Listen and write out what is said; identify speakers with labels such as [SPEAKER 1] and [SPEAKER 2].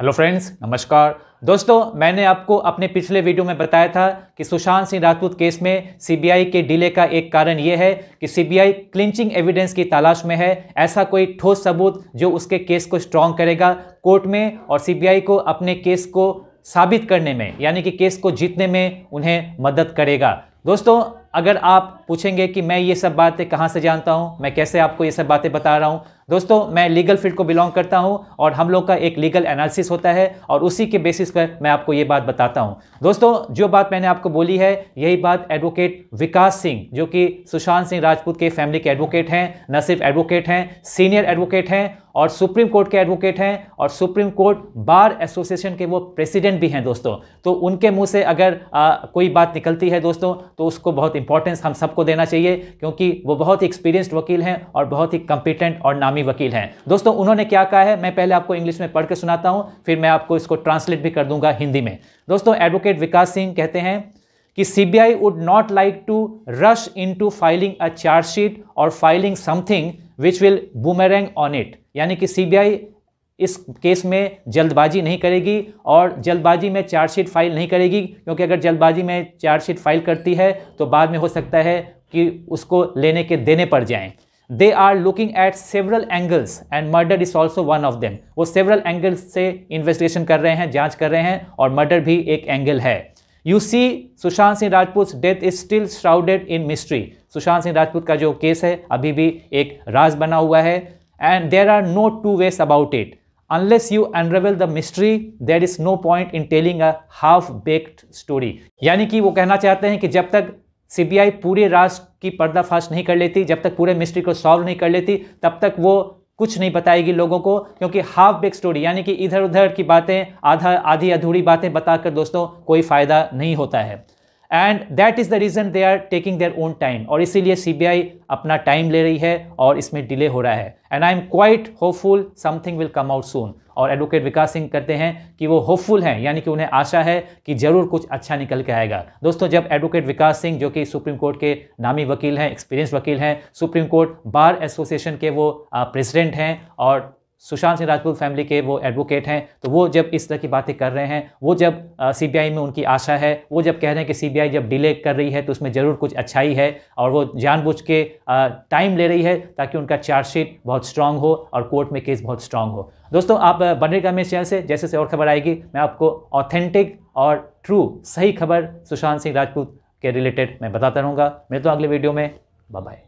[SPEAKER 1] hello friends नमस्कार दोस्तों मैंने आपको अपने पिछले वीडियो में बताया था कि सुशांत सिंह राजपूत केस में सीबीआई के डिले का एक कारण यह है कि सीबीआई क्लिंचिंग एविडेंस की तलाश में है ऐसा कोई ठोस सबूत जो उसके केस को स्ट्रॉन्ग करेगा कोर्ट में और सीबीआई को अपने केस को साबित करने में यानी कि केस को जीतने में उन्हें मदद करेगा दोस्तों अगर आप पूछेंगे कि मैं ये सब बातें कहाँ से जानता हूँ मैं कैसे आपको ये सब बातें बता रहा हूँ दोस्तों मैं लीगल फील्ड को बिलोंग करता हूं और हम लोग का एक लीगल एनालिसिस होता है और उसी के बेसिस पर मैं आपको ये बात बताता हूं दोस्तों जो बात मैंने आपको बोली है यही बात एडवोकेट विकास सिंह जो कि सुशांत सिंह राजपूत के फैमिली के एडवोकेट हैं न सिर्फ एडवोकेट हैं सीनियर एडवोकेट हैं और सुप्रीम कोर्ट के एडवोकेट हैं और सुप्रीम कोर्ट बार एसोसिएशन के वो प्रेसिडेंट भी हैं दोस्तों तो उनके मुंह से अगर आ, कोई बात निकलती है दोस्तों तो उसको बहुत इंपॉर्टेंस हम सबको देना चाहिए क्योंकि वो बहुत ही एक्सपीरियंस्ड वकील हैं और बहुत ही कंपिटेंट और नाम नामी वकील हैं दोस्तों उन्होंने क्या कहा है मैं पहले आपको इंग्लिश में पढ़ सुनाता हूँ फिर मैं आपको इसको ट्रांसलेट भी कर दूंगा हिंदी में दोस्तों एडवोकेट विकास सिंह कहते हैं कि CBI would not like to rush into filing a chargesheet और filing something which will boomerang on it यानी कि सीबीआई इस केस में जल्दबाजी नहीं करेगी और जल्दबाजी में चार्जशीट फाइल नहीं करेगी क्योंकि अगर जल्दबाजी में चार्जशीट फाइल करती है तो बाद में हो सकता है कि उसको लेने के देने पड़ जाएं they are looking at several angles and murder is also one of them वो सेवरल एंगल्स से इन्वेस्टिगेशन कर रहे हैं जांच कर रहे हैं और मर्डर भी एक एंगल है you see Sushant Singh Rajput death is still shrouded in mystery Sushant Singh Rajput का जो केस है अभी भी एक राज बना हुआ है and there are no two ways about it unless you unravel the mystery there is no point in telling a half baked story यानी कि वो कहना चाहते हैं कि जब तक सीबीआई पूरे राज की पर्दाफाश नहीं कर लेती जब तक पूरे मिस्ट्री को सॉल्व नहीं कर लेती तब तक वो कुछ नहीं बताएगी लोगों को क्योंकि हाफ बेक स्टोरी यानी कि इधर उधर की बातें आधा आधी अधूरी बातें बताकर दोस्तों कोई फ़ायदा नहीं होता है and that is the reason they are taking their own time और इसीलिए सी अपना टाइम ले रही है और इसमें डिले हो रहा है and I am quite hopeful something will come out soon और एडवोकेट विकास सिंह करते हैं कि वो होपफुल हैं यानी कि उन्हें आशा है कि जरूर कुछ अच्छा निकल के आएगा दोस्तों जब एडवोकेट विकास सिंह जो कि सुप्रीम कोर्ट के नामी वकील हैं एक्सपीरियंस वकील हैं सुप्रीम कोर्ट बार एसोसिएशन के वो प्रेसिडेंट हैं और सुशांत सिंह राजपूत फैमिली के वो एडवोकेट हैं तो वो जब इस तरह की बातें कर रहे हैं वो जब सीबीआई में उनकी आशा है वो जब कह रहे हैं कि सीबीआई जब डिले कर रही है तो उसमें ज़रूर कुछ अच्छाई है और वो जानबूझ के टाइम ले रही है ताकि उनका चार्जशीट बहुत स्ट्रांग हो और कोर्ट में केस बहुत स्ट्रांग हो दोस्तों आप बनेगा मेरे चैनल से जैसे से और खबर आएगी मैं आपको ऑथेंटिक और ट्रू सही खबर सुशांत सिंह राजपूत के रिलेटेड मैं बताता रहूँगा मेरे तो अगले वीडियो में बाय